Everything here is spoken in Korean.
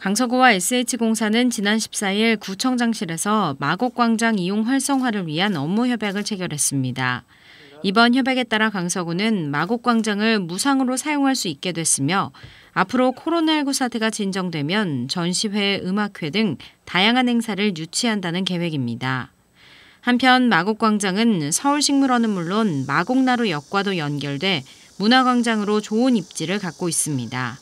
강서구와 SH공사는 지난 14일 구청장실에서 마곡광장 이용 활성화를 위한 업무 협약을 체결했습니다. 이번 협약에 따라 강서구는 마곡광장을 무상으로 사용할 수 있게 됐으며 앞으로 코로나19 사태가 진정되면 전시회, 음악회 등 다양한 행사를 유치한다는 계획입니다. 한편 마곡광장은 서울식물원은 물론 마곡나루 역과도 연결돼 문화광장으로 좋은 입지를 갖고 있습니다.